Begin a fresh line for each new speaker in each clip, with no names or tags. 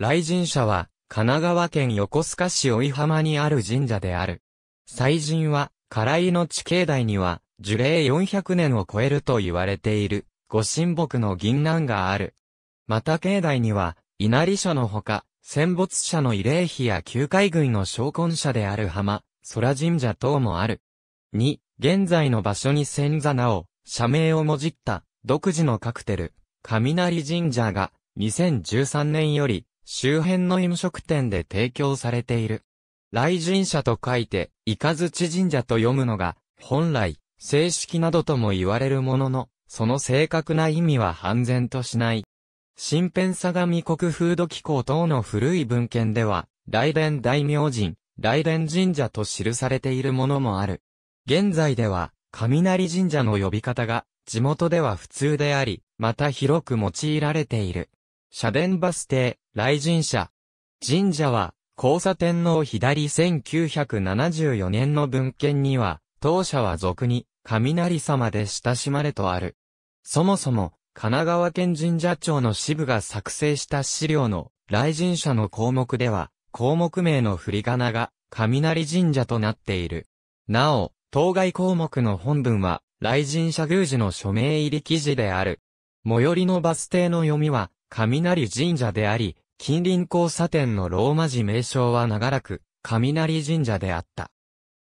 雷神社は、神奈川県横須賀市追浜にある神社である。祭神は、唐井の地境内には、樹齢400年を超えると言われている、御神木の銀杏がある。また境内には、稲荷社のほか、戦没者の慰霊碑や旧海軍の昇魂者である浜、空神社等もある。2、現在の場所に千座なお、社名をもじった、独自のカクテル、雷神社が、2013年より、周辺の飲食店で提供されている。雷神社と書いて、イカズチ神社と読むのが、本来、正式などとも言われるものの、その正確な意味は判然としない。新編相模国風土機構等の古い文献では、雷伝大明神、雷伝神社と記されているものもある。現在では、雷神社の呼び方が、地元では普通であり、また広く用いられている。社殿バス停、雷神社。神社は、交差点の左1974年の文献には、当社は俗に、雷様で親しまれとある。そもそも、神奈川県神社庁の支部が作成した資料の、雷神社の項目では、項目名の振り仮名が、雷神社となっている。なお、当該項目の本文は、雷神社宮司の署名入り記事である。最寄りのバス停の読みは、雷神社であり、近隣交差点のローマ字名称は長らく、雷神社であった。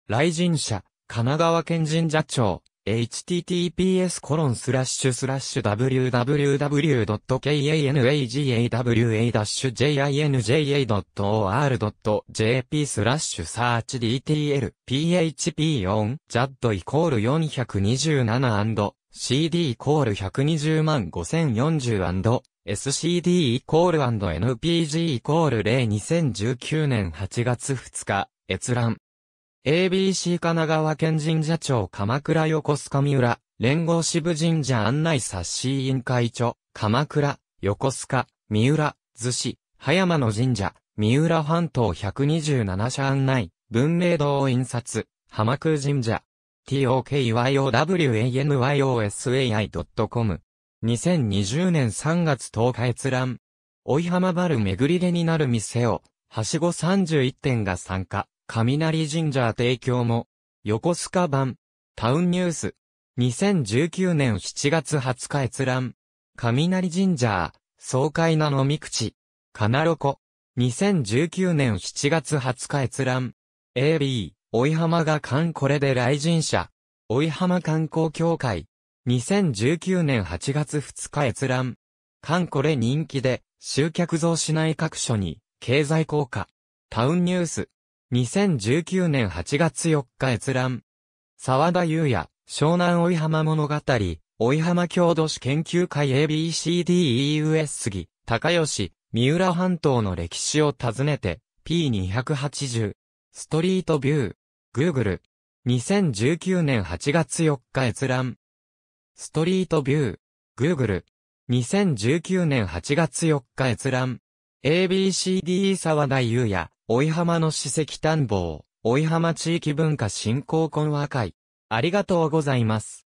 来神社、神奈川県神社庁、https コロンスラッシュスラッシュ www.kanagawa-jinja.or.jp スラッシュサーチ DTL PHP4 JAD イコール 427& CD イコール120万 5040& SCD=&NPG=02019 イコールイコール年8月2日、閲覧。ABC 神奈川県神社庁鎌倉横須賀三浦、連合支部神社案内冊子委員会長、鎌倉、横須賀、三浦、寿子、葉山の神社、三浦半島127社案内、文明堂印刷、浜空神社。tokyowanyosai.com 2020年3月10日閲覧。追い浜ル巡り出になる店を、はしご31店が参加。雷神社提供も、横須賀版、タウンニュース。2019年7月20日閲覧。雷神社、爽快な飲み口。かなろこ。2019年7月20日閲覧。AB、追浜が館これで来神社。追浜観光協会。2019年8月2日閲覧。韓これ人気で、集客増しない各所に、経済効果。タウンニュース。2019年8月4日閲覧。沢田優也、湘南追浜物語、追浜郷土史研究会 ABCDEUS 杉、高吉、三浦半島の歴史を訪ねて、P280、ストリートビュー、Google、2019年8月4日閲覧。ストリートビュー、Google。2019年8月4日閲覧。ABCD 沢田優也、追浜の史跡探訪、追浜地域文化振興懇話会。ありがとうございます。